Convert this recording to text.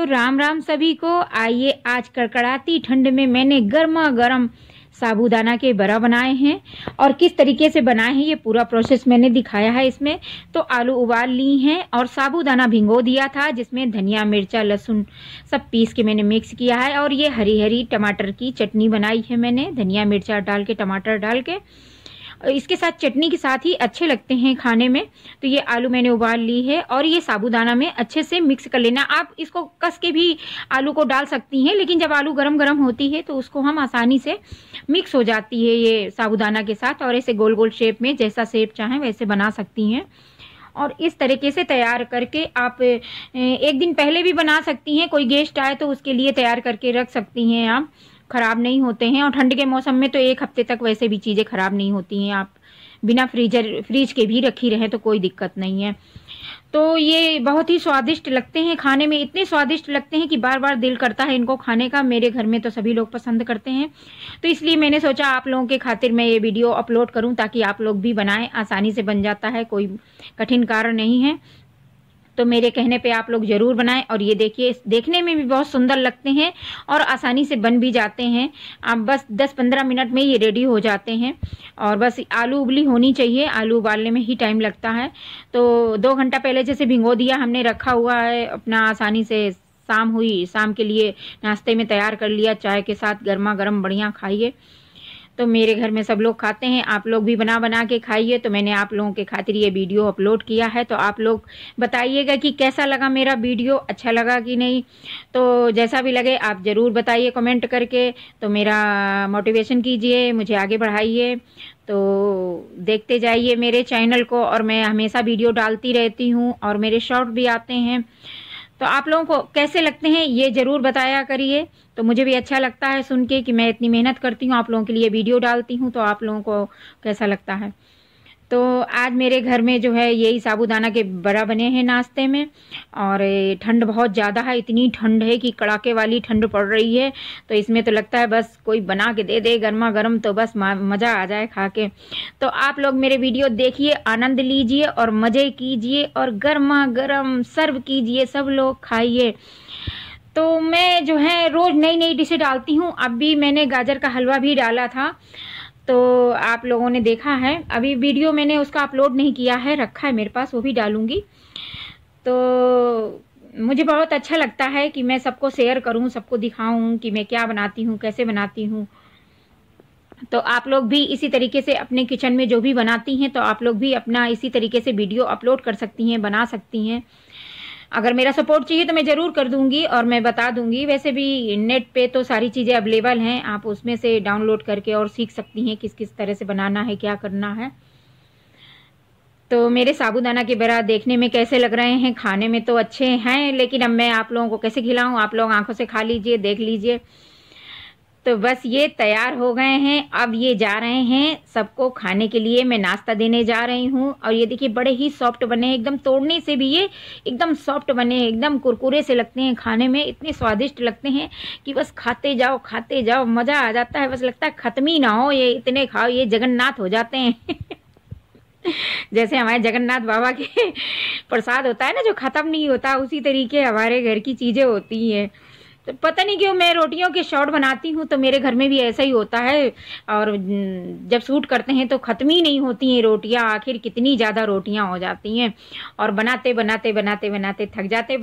तो राम राम सभी को आइए आज कड़कड़ाती ठंड में मैंने गर्मा गर्म साबूदाना के बरा बनाए हैं और किस तरीके से बनाए हैं ये पूरा प्रोसेस मैंने दिखाया है इसमें तो आलू उबाल ली हैं और साबूदाना भिंगो दिया था जिसमें धनिया मिर्चा लहसुन सब पीस के मैंने मिक्स किया है और ये हरी हरी टमाटर की चटनी बनाई है मैंने धनिया मिर्चा डाल के टमाटर डाल के इसके साथ चटनी के साथ ही अच्छे लगते हैं खाने में तो ये आलू मैंने उबाल ली है और ये साबूदाना में अच्छे से मिक्स कर लेना आप इसको कस के भी आलू को डाल सकती हैं लेकिन जब आलू गरम गरम होती है तो उसको हम आसानी से मिक्स हो जाती है ये साबूदाना के साथ और ऐसे गोल गोल शेप में जैसा शेप चाहें वैसे बना सकती हैं और इस तरीके से तैयार करके आप एक दिन पहले भी बना सकती हैं कोई गेस्ट आए तो उसके लिए तैयार करके रख सकती हैं आप ख़राब नहीं होते हैं और ठंड के मौसम में तो एक हफ्ते तक वैसे भी चीज़ें ख़राब नहीं होती हैं आप बिना फ्रीजर फ्रीज के भी रखी रहें तो कोई दिक्कत नहीं है तो ये बहुत ही स्वादिष्ट लगते हैं खाने में इतने स्वादिष्ट लगते हैं कि बार बार दिल करता है इनको खाने का मेरे घर में तो सभी लोग पसंद करते हैं तो इसलिए मैंने सोचा आप लोगों के खातिर मैं ये वीडियो अपलोड करूं ताकि आप लोग भी बनाएं आसानी से बन जाता है कोई कठिन कार्य नहीं है तो मेरे कहने पे आप लोग ज़रूर बनाएं और ये देखिए देखने में भी बहुत सुंदर लगते हैं और आसानी से बन भी जाते हैं आप बस 10-15 मिनट में ये रेडी हो जाते हैं और बस आलू उबली होनी चाहिए आलू उबालने में ही टाइम लगता है तो दो घंटा पहले जैसे भिंगो दिया हमने रखा हुआ है अपना आसानी से शाम हुई शाम के लिए नाश्ते में तैयार कर लिया चाय के साथ गर्मा गर्म बढ़िया खाइए तो मेरे घर में सब लोग खाते हैं आप लोग भी बना बना के खाइए तो मैंने आप लोगों के खातिर ये वीडियो अपलोड किया है तो आप लोग बताइएगा कि कैसा लगा मेरा वीडियो अच्छा लगा कि नहीं तो जैसा भी लगे आप ज़रूर बताइए कमेंट करके तो मेरा मोटिवेशन कीजिए मुझे आगे बढ़ाइए तो देखते जाइए मेरे चैनल को और मैं हमेशा वीडियो डालती रहती हूँ और मेरे शॉर्ट भी आते हैं तो आप लोगों को कैसे लगते हैं ये ज़रूर बताया करिए तो मुझे भी अच्छा लगता है सुन के कि मैं इतनी मेहनत करती हूँ आप लोगों के लिए वीडियो डालती हूँ तो आप लोगों को कैसा लगता है तो आज मेरे घर में जो है यही साबूदाना के बड़ा बने हैं नाश्ते में और ठंड बहुत ज़्यादा है इतनी ठंड है कि कड़ाके वाली ठंड पड़ रही है तो इसमें तो लगता है बस कोई बना के दे दे गर्मा गर्म तो बस मज़ा आ जाए खा के तो आप लोग मेरे वीडियो देखिए आनंद लीजिए और मज़े कीजिए और गर्मा गर्म सर्व कीजिए सब लोग खाइए तो मैं जो है रोज़ नई नई डिशें डालती हूँ अब भी मैंने गाजर का हलवा भी डाला था तो आप लोगों ने देखा है अभी वीडियो मैंने उसका अपलोड नहीं किया है रखा है मेरे पास वो भी डालूंगी तो मुझे बहुत अच्छा लगता है कि मैं सबको शेयर करूं सबको दिखाऊं कि मैं क्या बनाती हूं कैसे बनाती हूं तो आप लोग भी इसी तरीके से अपने किचन में जो भी बनाती हैं तो आप लोग भी अपना इसी तरीके से वीडियो अपलोड कर सकती हैं बना सकती हैं अगर मेरा सपोर्ट चाहिए तो मैं ज़रूर कर दूंगी और मैं बता दूंगी वैसे भी नेट पे तो सारी चीज़ें अवेलेबल हैं आप उसमें से डाउनलोड करके और सीख सकती हैं किस किस तरह से बनाना है क्या करना है तो मेरे साबूदाना के बरा देखने में कैसे लग रहे हैं खाने में तो अच्छे हैं लेकिन अब मैं आप लोगों को कैसे खिलाऊँ आप लोग आँखों से खा लीजिए देख लीजिए तो बस ये तैयार हो गए हैं अब ये जा रहे हैं सबको खाने के लिए मैं नाश्ता देने जा रही हूँ और ये देखिए बड़े ही सॉफ्ट बने हैं एकदम तोड़ने से भी ये एकदम सॉफ्ट बने हैं एकदम कुरकुरे से लगते हैं खाने में इतने स्वादिष्ट लगते हैं कि बस खाते जाओ खाते जाओ मज़ा आ जाता है बस लगता है ख़त्म ही ना हो ये इतने खाओ ये जगन्नाथ हो जाते हैं जैसे हमारे जगन्नाथ बाबा के प्रसाद होता है ना जो ख़त्म नहीं होता उसी तरीके हमारे घर की चीज़ें होती हैं तो पता नहीं क्यों मैं रोटियों के शॉर्ट बनाती हूँ तो मेरे घर में भी ऐसा ही होता है और जब सूट करते हैं तो ख़त्म ही नहीं होती हैं रोटियाँ आखिर कितनी ज़्यादा रोटियाँ हो जाती हैं और बनाते बनाते बनाते बनाते थक जाते